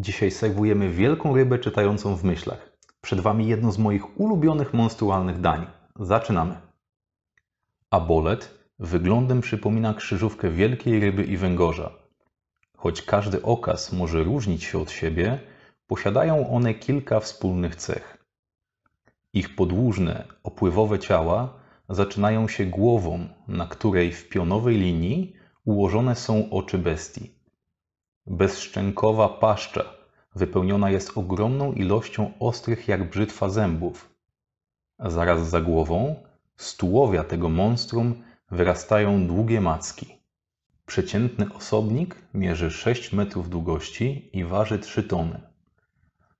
Dzisiaj serwujemy wielką rybę czytającą w myślach. Przed Wami jedno z moich ulubionych monstrualnych dań. Zaczynamy. Abolet wyglądem przypomina krzyżówkę wielkiej ryby i węgorza. Choć każdy okaz może różnić się od siebie, posiadają one kilka wspólnych cech. Ich podłużne, opływowe ciała zaczynają się głową, na której w pionowej linii ułożone są oczy bestii. Bezszczękowa paszcza wypełniona jest ogromną ilością ostrych jak brzytwa zębów. zaraz za głową, z tułowia tego monstrum, wyrastają długie macki. Przeciętny osobnik mierzy 6 metrów długości i waży 3 tony.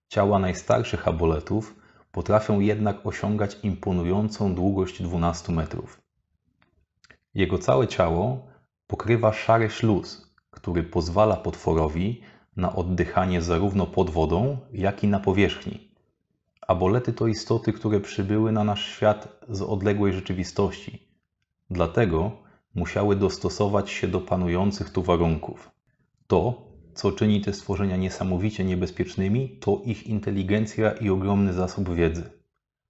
Ciała najstarszych aboletów potrafią jednak osiągać imponującą długość 12 metrów. Jego całe ciało pokrywa szary śluz, który pozwala potworowi na oddychanie zarówno pod wodą, jak i na powierzchni. Abolety to istoty, które przybyły na nasz świat z odległej rzeczywistości. Dlatego musiały dostosować się do panujących tu warunków. To, co czyni te stworzenia niesamowicie niebezpiecznymi, to ich inteligencja i ogromny zasób wiedzy.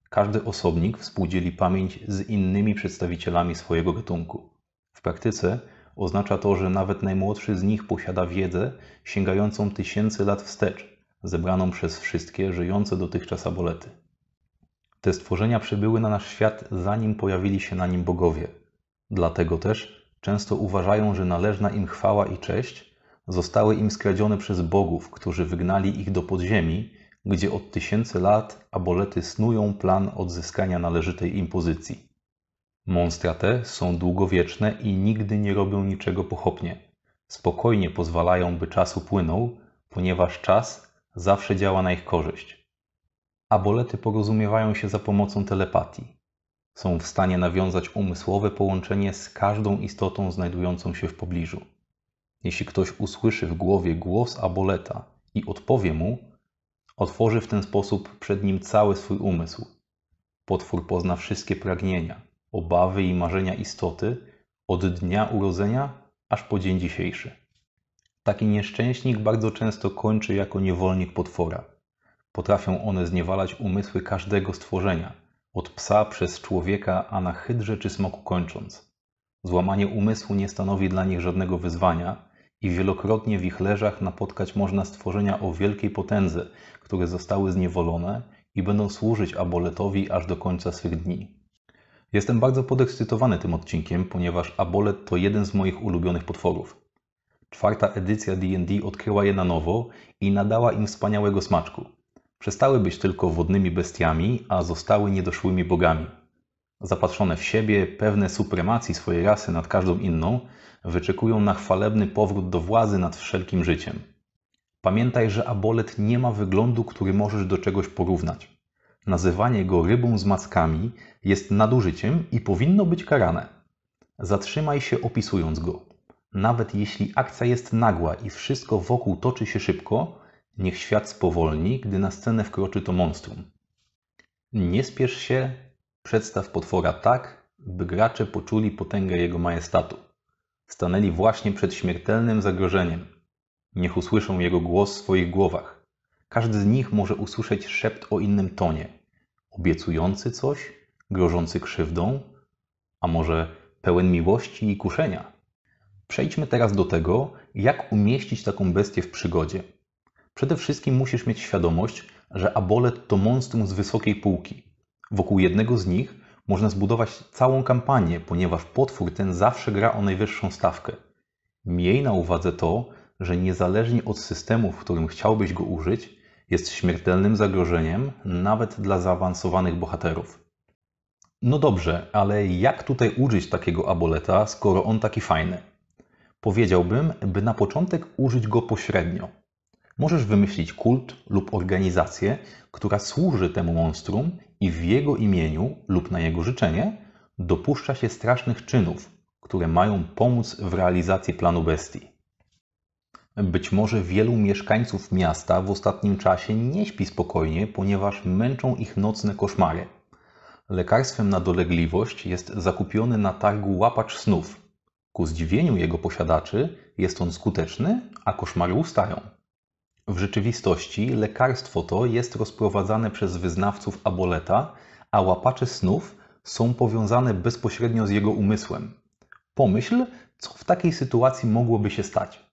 Każdy osobnik współdzieli pamięć z innymi przedstawicielami swojego gatunku. W praktyce Oznacza to, że nawet najmłodszy z nich posiada wiedzę sięgającą tysięcy lat wstecz, zebraną przez wszystkie żyjące dotychczas abolety. Te stworzenia przybyły na nasz świat, zanim pojawili się na nim bogowie. Dlatego też często uważają, że należna im chwała i cześć zostały im skradzione przez bogów, którzy wygnali ich do podziemi, gdzie od tysięcy lat abolety snują plan odzyskania należytej im pozycji. Monstra te są długowieczne i nigdy nie robią niczego pochopnie. Spokojnie pozwalają, by czas upłynął, ponieważ czas zawsze działa na ich korzyść. Abolety porozumiewają się za pomocą telepatii. Są w stanie nawiązać umysłowe połączenie z każdą istotą znajdującą się w pobliżu. Jeśli ktoś usłyszy w głowie głos aboleta i odpowie mu, otworzy w ten sposób przed nim cały swój umysł. Potwór pozna wszystkie pragnienia, obawy i marzenia istoty od dnia urodzenia aż po dzień dzisiejszy. Taki nieszczęśnik bardzo często kończy jako niewolnik potwora. Potrafią one zniewalać umysły każdego stworzenia, od psa przez człowieka, a na hydrze czy smoku kończąc. Złamanie umysłu nie stanowi dla nich żadnego wyzwania i wielokrotnie w ich leżach napotkać można stworzenia o wielkiej potędze, które zostały zniewolone i będą służyć aboletowi aż do końca swych dni. Jestem bardzo podekscytowany tym odcinkiem, ponieważ Abolet to jeden z moich ulubionych potworów. Czwarta edycja D&D odkryła je na nowo i nadała im wspaniałego smaczku. Przestały być tylko wodnymi bestiami, a zostały niedoszłymi bogami. Zapatrzone w siebie, pewne supremacji swojej rasy nad każdą inną, wyczekują na chwalebny powrót do władzy nad wszelkim życiem. Pamiętaj, że abolet nie ma wyglądu, który możesz do czegoś porównać. Nazywanie go rybą z mackami jest nadużyciem i powinno być karane. Zatrzymaj się opisując go. Nawet jeśli akcja jest nagła i wszystko wokół toczy się szybko, niech świat spowolni, gdy na scenę wkroczy to monstrum. Nie spiesz się, przedstaw potwora tak, by gracze poczuli potęgę jego majestatu. Stanęli właśnie przed śmiertelnym zagrożeniem. Niech usłyszą jego głos w swoich głowach. Każdy z nich może usłyszeć szept o innym tonie, obiecujący coś, grożący krzywdą, a może pełen miłości i kuszenia. Przejdźmy teraz do tego, jak umieścić taką bestię w przygodzie. Przede wszystkim musisz mieć świadomość, że abolet to monstrum z wysokiej półki. Wokół jednego z nich można zbudować całą kampanię, ponieważ potwór ten zawsze gra o najwyższą stawkę. Miej na uwadze to, że niezależnie od systemu, w którym chciałbyś go użyć, jest śmiertelnym zagrożeniem nawet dla zaawansowanych bohaterów. No dobrze, ale jak tutaj użyć takiego aboleta, skoro on taki fajny? Powiedziałbym, by na początek użyć go pośrednio. Możesz wymyślić kult lub organizację, która służy temu monstrum i w jego imieniu lub na jego życzenie dopuszcza się strasznych czynów, które mają pomóc w realizacji planu bestii. Być może wielu mieszkańców miasta w ostatnim czasie nie śpi spokojnie, ponieważ męczą ich nocne koszmary. Lekarstwem na dolegliwość jest zakupiony na targu łapacz snów. Ku zdziwieniu jego posiadaczy jest on skuteczny, a koszmary ustają. W rzeczywistości lekarstwo to jest rozprowadzane przez wyznawców aboleta, a łapacze snów są powiązane bezpośrednio z jego umysłem. Pomyśl, co w takiej sytuacji mogłoby się stać.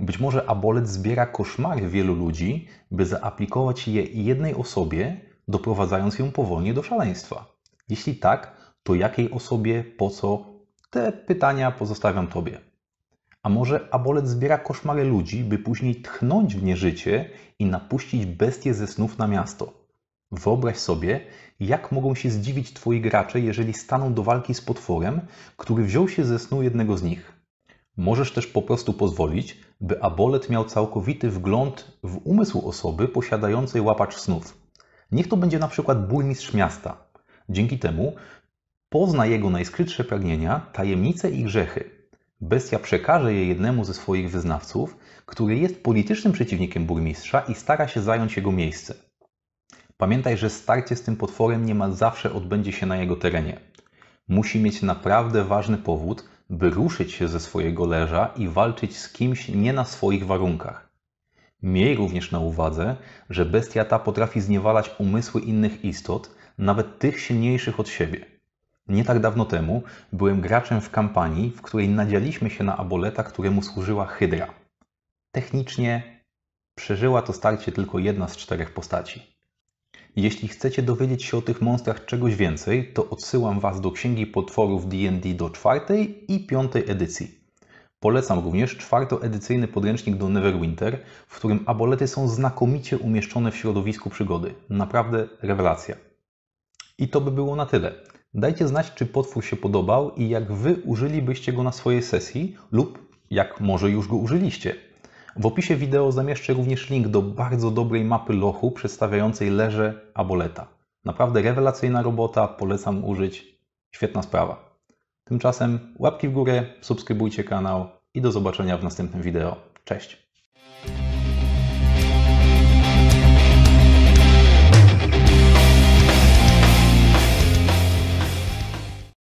Być może abolet zbiera koszmary wielu ludzi, by zaaplikować je jednej osobie, doprowadzając ją powolnie do szaleństwa. Jeśli tak, to jakiej osobie, po co? Te pytania pozostawiam Tobie. A może abolet zbiera koszmary ludzi, by później tchnąć w nie życie i napuścić bestie ze snów na miasto? Wyobraź sobie, jak mogą się zdziwić Twoi gracze, jeżeli staną do walki z potworem, który wziął się ze snu jednego z nich – Możesz też po prostu pozwolić, by abolet miał całkowity wgląd w umysł osoby posiadającej łapacz snów. Niech to będzie na przykład burmistrz miasta. Dzięki temu pozna jego najskrytsze pragnienia, tajemnice i grzechy. Bestia przekaże je jednemu ze swoich wyznawców, który jest politycznym przeciwnikiem burmistrza i stara się zająć jego miejsce. Pamiętaj, że starcie z tym potworem niemal zawsze odbędzie się na jego terenie. Musi mieć naprawdę ważny powód, by ruszyć się ze swojego leża i walczyć z kimś nie na swoich warunkach. Miej również na uwadze, że bestia ta potrafi zniewalać umysły innych istot, nawet tych silniejszych od siebie. Nie tak dawno temu byłem graczem w kampanii, w której nadzialiśmy się na aboleta, któremu służyła Hydra. Technicznie przeżyła to starcie tylko jedna z czterech postaci. Jeśli chcecie dowiedzieć się o tych monstrach czegoś więcej, to odsyłam Was do Księgi Potworów D&D do czwartej i piątej edycji. Polecam również czwartoedycyjny podręcznik do Neverwinter, w którym abolety są znakomicie umieszczone w środowisku przygody. Naprawdę rewelacja. I to by było na tyle. Dajcie znać, czy potwór się podobał i jak Wy użylibyście go na swojej sesji lub jak może już go użyliście. W opisie wideo zamieszczę również link do bardzo dobrej mapy lochu przedstawiającej leże aboleta. Naprawdę rewelacyjna robota, polecam użyć. Świetna sprawa. Tymczasem łapki w górę, subskrybujcie kanał i do zobaczenia w następnym wideo. Cześć!